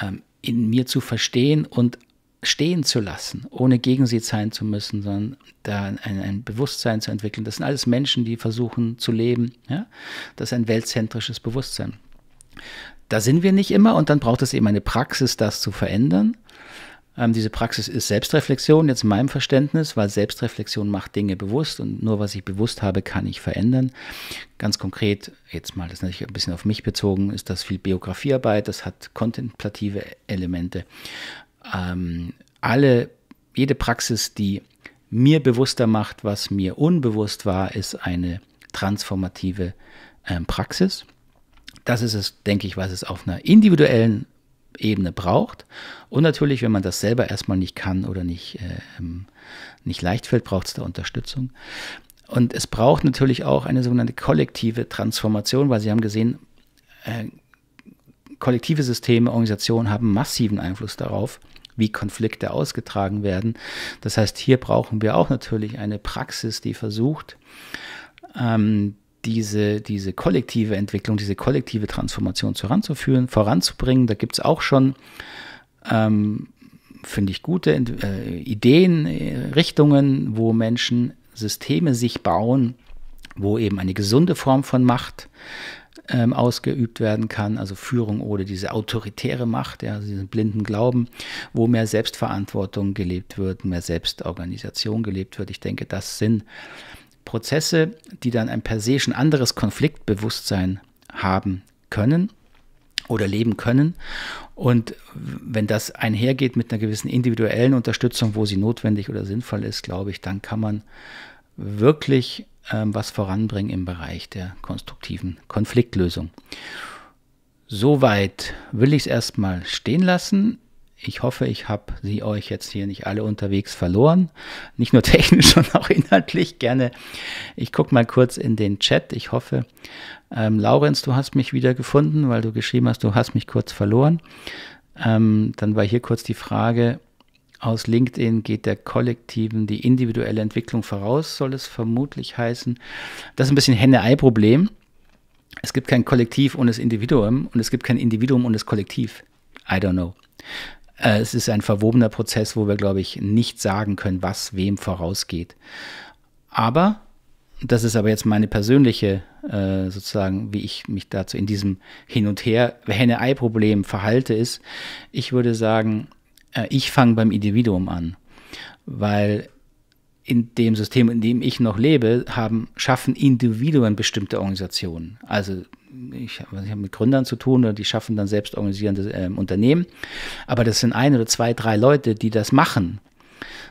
ähm, in mir zu verstehen und stehen zu lassen, ohne gegen sie sein zu müssen, sondern da ein, ein, Bewusstsein zu entwickeln. Das sind alles Menschen, die versuchen zu leben. Ja? Das ist ein weltzentrisches Bewusstsein. Da sind wir nicht immer und dann braucht es eben eine Praxis, das zu verändern. Ähm, diese Praxis ist Selbstreflexion, jetzt in meinem Verständnis, weil Selbstreflexion macht Dinge bewusst und nur was ich bewusst habe, kann ich verändern. Ganz konkret, jetzt mal das natürlich ein bisschen auf mich bezogen, ist das viel Biografiearbeit, das hat kontemplative Elemente. Ähm, alle, jede Praxis, die mir bewusster macht, was mir unbewusst war, ist eine transformative ähm, Praxis. Das ist es, denke ich, was es auf einer individuellen Ebene braucht. Und natürlich, wenn man das selber erstmal nicht kann oder nicht, äh, ähm, nicht leicht fällt, braucht es da Unterstützung. Und es braucht natürlich auch eine sogenannte kollektive Transformation, weil Sie haben gesehen, äh, kollektive Systeme, Organisationen haben massiven Einfluss darauf, wie Konflikte ausgetragen werden. Das heißt, hier brauchen wir auch natürlich eine Praxis, die versucht, ähm, diese, diese kollektive Entwicklung, diese kollektive Transformation heranzuführen, voranzubringen. Da gibt es auch schon, ähm, finde ich, gute äh, Ideen, äh, Richtungen, wo Menschen Systeme sich bauen, wo eben eine gesunde Form von Macht ähm, ausgeübt werden kann, also Führung oder diese autoritäre Macht, ja, also diesen blinden Glauben, wo mehr Selbstverantwortung gelebt wird, mehr Selbstorganisation gelebt wird. Ich denke, das sind äh, Prozesse, die dann ein per se schon anderes Konfliktbewusstsein haben können oder leben können. Und wenn das einhergeht mit einer gewissen individuellen Unterstützung, wo sie notwendig oder sinnvoll ist, glaube ich, dann kann man wirklich ähm, was voranbringen im Bereich der konstruktiven Konfliktlösung. Soweit will ich es erstmal stehen lassen. Ich hoffe, ich habe sie euch jetzt hier nicht alle unterwegs verloren. Nicht nur technisch, sondern auch inhaltlich gerne. Ich gucke mal kurz in den Chat. Ich hoffe, ähm, Laurenz, du hast mich wieder gefunden, weil du geschrieben hast, du hast mich kurz verloren. Ähm, dann war hier kurz die Frage, aus LinkedIn geht der kollektiven die individuelle Entwicklung voraus, soll es vermutlich heißen. Das ist ein bisschen Henne-Ei-Problem. Es gibt kein Kollektiv ohne das Individuum und es gibt kein Individuum ohne das Kollektiv. I don't know. Äh, es ist ein verwobener Prozess, wo wir, glaube ich, nicht sagen können, was wem vorausgeht. Aber, das ist aber jetzt meine persönliche, äh, sozusagen, wie ich mich dazu in diesem Hin- und Her-Henne-Ei-Problem verhalte, ist, ich würde sagen, äh, ich fange beim Individuum an. Weil in dem System, in dem ich noch lebe, haben, schaffen Individuen bestimmte Organisationen. Also ich, ich habe mit Gründern zu tun oder die schaffen dann selbst organisierende äh, Unternehmen. Aber das sind ein oder zwei, drei Leute, die das machen.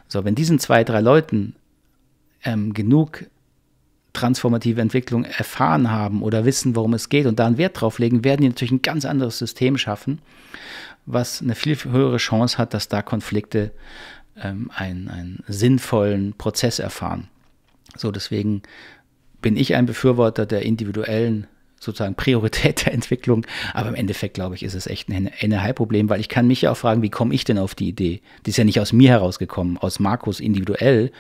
So, wenn diesen zwei, drei Leuten ähm, genug transformative Entwicklung erfahren haben oder wissen, worum es geht und da einen Wert drauf legen, werden die natürlich ein ganz anderes System schaffen, was eine viel höhere Chance hat, dass da Konflikte ähm, einen, einen sinnvollen Prozess erfahren. So, deswegen bin ich ein Befürworter der individuellen sozusagen Priorität der Entwicklung. Aber im Endeffekt, glaube ich, ist es echt ein NRH-Problem, weil ich kann mich ja auch fragen, wie komme ich denn auf die Idee? Die ist ja nicht aus mir herausgekommen, aus Markus individuell,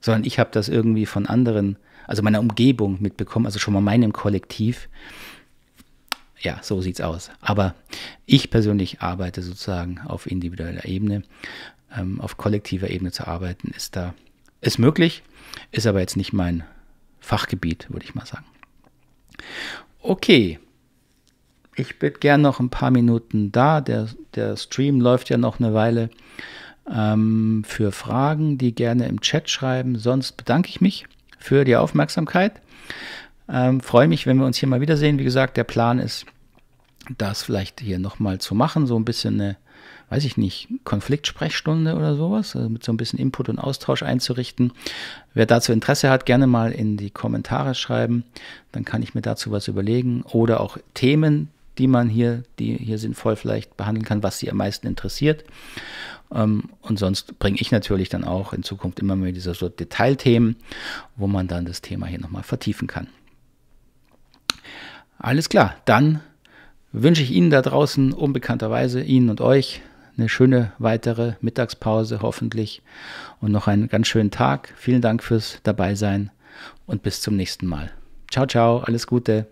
sondern ich habe das irgendwie von anderen, also meiner Umgebung mitbekommen, also schon mal meinem Kollektiv. Ja, so sieht's aus. Aber ich persönlich arbeite sozusagen auf individueller Ebene. Ähm, auf kollektiver Ebene zu arbeiten, ist da, ist möglich, ist aber jetzt nicht mein Fachgebiet, würde ich mal sagen okay, ich bin gern noch ein paar Minuten da. Der, der Stream läuft ja noch eine Weile. Ähm, für Fragen, die gerne im Chat schreiben. Sonst bedanke ich mich für die Aufmerksamkeit. Ähm, freue mich, wenn wir uns hier mal wiedersehen. Wie gesagt, der Plan ist, das vielleicht hier nochmal zu machen, so ein bisschen eine weiß ich nicht, Konfliktsprechstunde oder sowas, also mit so ein bisschen Input und Austausch einzurichten. Wer dazu Interesse hat, gerne mal in die Kommentare schreiben, dann kann ich mir dazu was überlegen oder auch Themen, die man hier, die hier sinnvoll vielleicht behandeln kann, was sie am meisten interessiert. Ähm, und sonst bringe ich natürlich dann auch in Zukunft immer mehr diese so Detailthemen, wo man dann das Thema hier nochmal vertiefen kann. Alles klar, dann wünsche ich Ihnen da draußen unbekannterweise, Ihnen und euch eine schöne weitere Mittagspause hoffentlich und noch einen ganz schönen Tag. Vielen Dank fürs Dabeisein und bis zum nächsten Mal. Ciao, ciao, alles Gute.